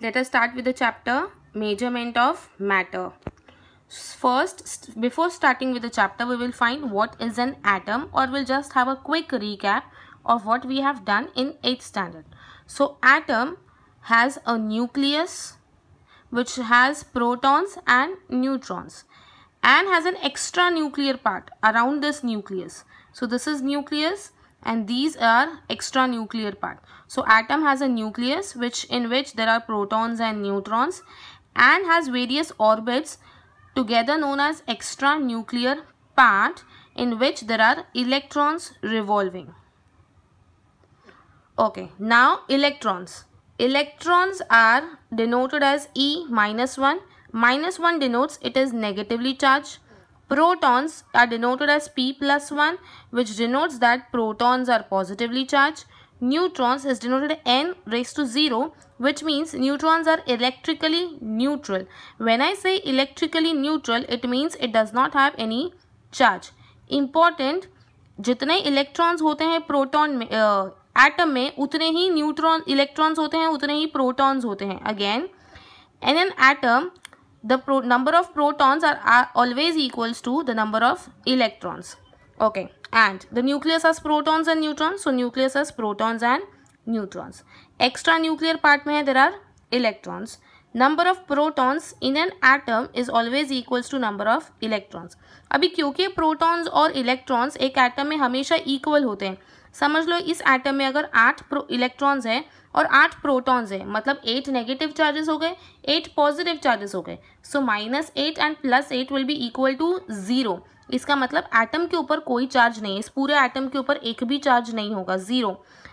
let us start with the chapter measurement of matter first before starting with the chapter we will find what is an atom or we'll just have a quick recap of what we have done in 8th standard so atom has a nucleus which has protons and neutrons and has an extra nuclear part around this nucleus so this is nucleus and these are extranuclear part. So atom has a nucleus which in which there are protons and neutrons and has various orbits together known as extranuclear part in which there are electrons revolving. Okay, now electrons. Electrons are denoted as E minus 1. Minus 1 denotes it is negatively charged Protons are denoted as P plus 1 which denotes that protons are positively charged. Neutrons is denoted N raised to 0 which means neutrons are electrically neutral. When I say electrically neutral it means it does not have any charge. Important jitne electrons hote hain proton mein uh, atom mein utne hi neutron electrons hote hain utne hi protons hote hain again in an atom the pro number of protons are, are always equals to the number of electrons okay and the nucleus has protons and neutrons so nucleus has protons and neutrons extra nuclear part mein there are electrons number of protons in an atom is always equals to number of electrons अभी क्योंकि protons और electrons एक atom में हमेशा equal होते हैं समझ लो इस एटम में अगर आठ इलेक्ट्रॉन्स हैं और आठ प्रोटॉन्स हैं मतलब एट नेगेटिव चार्जेस हो गए एट पॉजिटिव चार्जेस हो गए so minus eight and plus eight will be equal to zero इसका मतलब एटम के ऊपर कोई चार्ज नहीं है इस पूरे एटम के ऊपर एक भी चार्ज नहीं होगा zero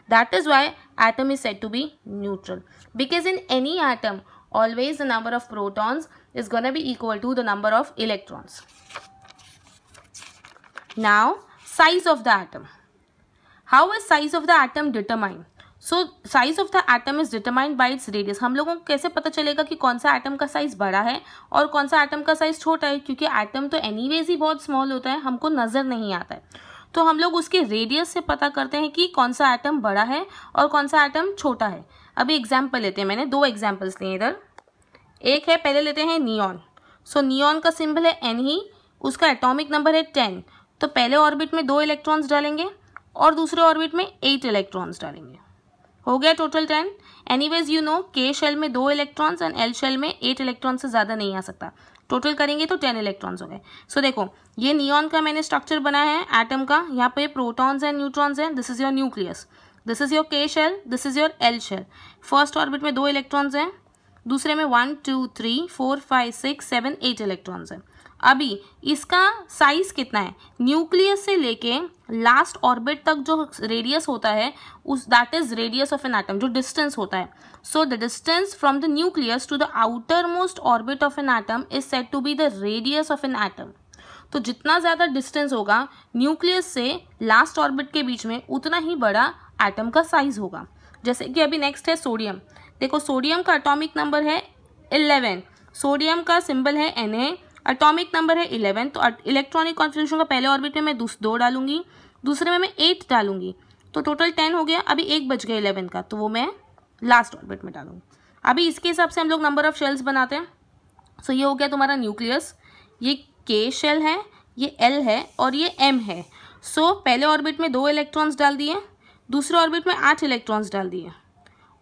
that is why atom is set to be neutral because in any atom always the number of protons is gonna be equal to the number of electrons now size of the atom how is size of the atom determined so size of the atom is determined by its radius हम लोगों को कैसे पता चलेगा कि कौन सा atom का साइज बड़ा है और कौन सा एटम का साइज छोटा है क्योंकि एटम तो वेज ही बहुत स्मॉल होता है हमको नज़र नहीं आता है तो हम लोग उसके रेडियस से पता करते हैं कि कौन सा एटम बड़ा है और कौन सा एटम छोटा है अभी एग्जाम्पल लेते हैं मैंने दो एग्जाम्पल्स लिए इधर एक है पहले लेते हैं नियॉन सो नियॉन का सिंबल है एन ही उसका एटॉमिक नंबर है टेन तो पहले ऑर्बिट में दो इलेक्ट्रॉन्स डालेंगे और दूसरे ऑर्बिट में एट इलेक्ट्रॉन्स डालेंगे हो गया total ten anyways you know K shell में दो इलेक्ट्रॉन्स एंड एल शेल में एट इलेक्ट्रॉन से ज़्यादा नहीं आ सकता टोटल करेंगे तो टेन इलेक्ट्रॉन्स हो गए सो देखो ये नियॉन का मैंने स्ट्रक्चर बनाया है एटम का यहाँ पे प्रोटॉन्स एंड न्यूट्रॉन्स हैं this is your nucleus this is your K shell this is your L shell first orbit में दो इलेक्ट्रॉन्स हैं दूसरे में one two three four five six seven eight electrons हैं अभी इसका साइज कितना है न्यूक्लियस से लेके लास्ट ऑर्बिट तक जो रेडियस होता है उस that is radius of an atom जो डिस्टेंस होता है so the distance from the nucleus to the outermost orbit of an atom is set to be the radius of an atom तो जितना ज़्यादा distance होगा nucleus से last orbit के बीच में उतना ही बड़ा एटम का साइज होगा जैसे कि अभी नेक्स्ट है सोडियम देखो सोडियम का अटोमिक नंबर है इलेवन सोडियम का सिंबल है एन अटोमिक नंबर है इलेवन तो इलेक्ट्रॉनिक कॉन्फिगेशन का पहले ऑर्बिट में मैं दो डालूंगी दूसरे में मैं एट डालूंगी तो टोटल टेन हो गया अभी एक बच गया इलेवन का तो वो मैं लास्ट ऑर्बिट में डालूंगी अभी इसके हिसाब से हम लोग नंबर ऑफ शेल्स बनाते हैं सो so, ये हो गया तुम्हारा न्यूक्लियस ये के शेल है ये एल है और ये एम है सो so, पहले ऑर्बिट में दो इलेक्ट्रॉन्स डाल दिए दूसरे ऑर्बिट में आठ इलेक्ट्रॉन्स डाल दिए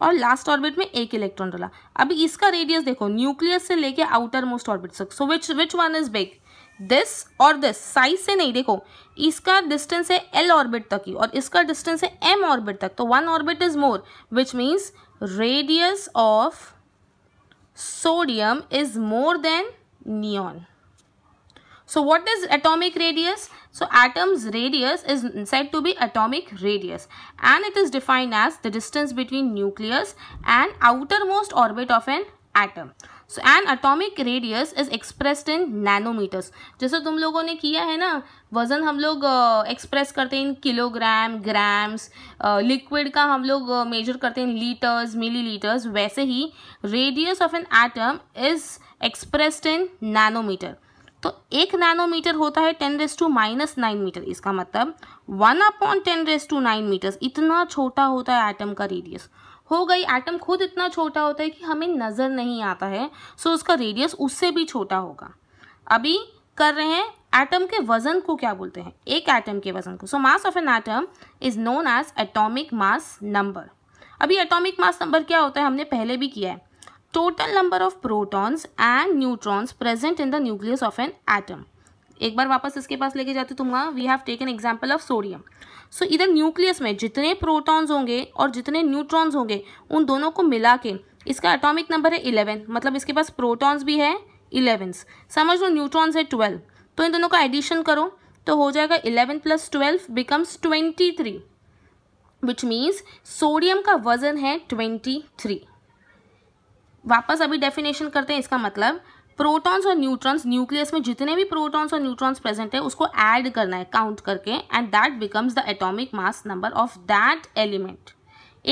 और लास्ट ऑर्बिट में एक इलेक्ट्रॉन डाला अभी इसका रेडियस देखो न्यूक्लियस से लेके आउटर मोस्ट ऑर्बिट तक so which which one is big this और दिस साइज से नहीं देखो इसका डिस्टेंस है एल ऑर्बिट तक ही और इसका डिस्टेंस है एम ऑर्बिट तक तो one orbit is more which means radius of sodium is more than neon so what is atomic radius So atom's radius is said to be atomic radius and it is defined as the distance between nucleus and outermost orbit of an atom. So an atomic radius is expressed in nanometers. jaisa tum logo ne kiya hai na वज़न हम लोग express uh, करते हैं in kilogram grams liquid का हम लोग major uh, करते हैं लीटर्स मिलीलीटर्स वैसे ही radius of an atom is expressed in nanometre तो एक नैनोमीटर होता है ten raise to minus nine metre इसका मतलब one upon ten raise to nine metre इतना छोटा होता है एटम का रेडियस हो गई एटम खुद इतना छोटा होता है कि हमें नज़र नहीं आता है सो उसका रेडियस उससे भी छोटा होगा अभी कर रहे हैं एटम के वजन को क्या बोलते हैं एक एटम के वजन को so mass of an atom is known as atomic mass number अभी एटॉमिक मास नंबर क्या होता है हमने पहले भी किया है total number of protons and neutrons present in the nucleus of an atom एक बार वापस इसके पास लेके जाती तुम we have taken example of sodium so इधर न्यूक्लियस में जितने प्रोटॉन्स होंगे और जितने न्यूट्रॉन्स होंगे उन दोनों को मिला के इसका अटोमिक नंबर है इलेवन मतलब इसके पास प्रोटॉन्स भी है इलेवेंस समझ लो न्यूट्रॉन्स है ट्वेल्व तो इन दोनों का एडिशन करो तो हो जाएगा eleven plus twelve becomes twenty three which means sodium का वजन है ट्वेंटी थ्री वापस अभी डेफिनेशन करते हैं इसका मतलब प्रोटॉन्स और न्यूट्रॉन्स न्यूक्लियस में जितने भी प्रोटॉन्स और न्यूट्रॉन्स प्रेजेंट है उसको ऐड करना है काउंट करके and that becomes the atomic mass number of that element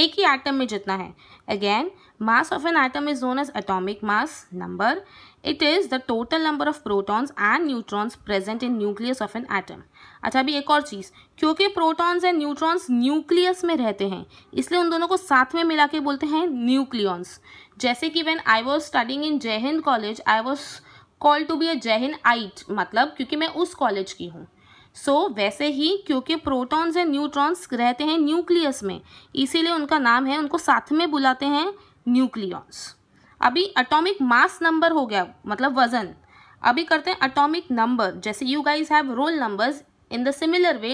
एक ही एटम में जितना है again Mass of an atom is known as atomic mass number. It is the total number of protons and neutrons present in nucleus of an atom. अच्छा अभी एक और चीज़ क्योंकि प्रोटॉन्स एंड न्यूट्रॉन्स न्यूक्लियस में रहते हैं इसलिए उन दोनों को साथ में मिला के बोलते हैं न्यूक्लियॉन्स जैसे कि when I was studying in Jai Hind college I was call to be a Jai Hind आइट मतलब क्योंकि मैं उस कॉलेज की हूँ सो so, वैसे ही क्योंकि प्रोटॉन्स एंड न्यूट्रॉन्स रहते हैं न्यूक्लियस में इसीलिए उनका नाम है उनको साथ में बुलाते हैं न्यूक्लियॉन्स अभी अटोमिक मास नंबर हो गया मतलब वजन अभी करते हैं अटोमिक नंबर जैसे you guys have roll numbers in the similar way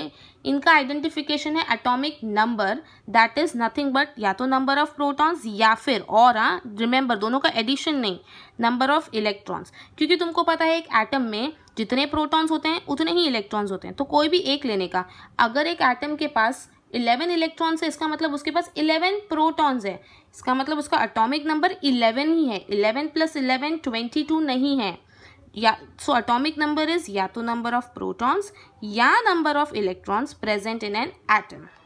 इनका आइडेंटिफिकेशन है atomic number that is nothing but या तो नंबर ऑफ प्रोटॉन्स या फिर और हाँ रिमेंबर दोनों का एडिशन नहीं नंबर ऑफ इलेक्ट्रॉन्स क्योंकि तुमको पता है एक एटम में जितने प्रोटॉन्स होते हैं उतने ही इलेक्ट्रॉन्स होते हैं तो कोई भी एक लेने का अगर एक एटम के पास इलेवन इलेक्ट्रॉन्स है इसका मतलब उसके पास इलेवन प्रोटॉन्स है इसका मतलब उसका अटोमिक नंबर इलेवन ही है eleven plus eleven twenty two नहीं है या सो अटोमिक नंबर इज या तो नंबर ऑफ प्रोटॉन्स या number of electrons present in an atom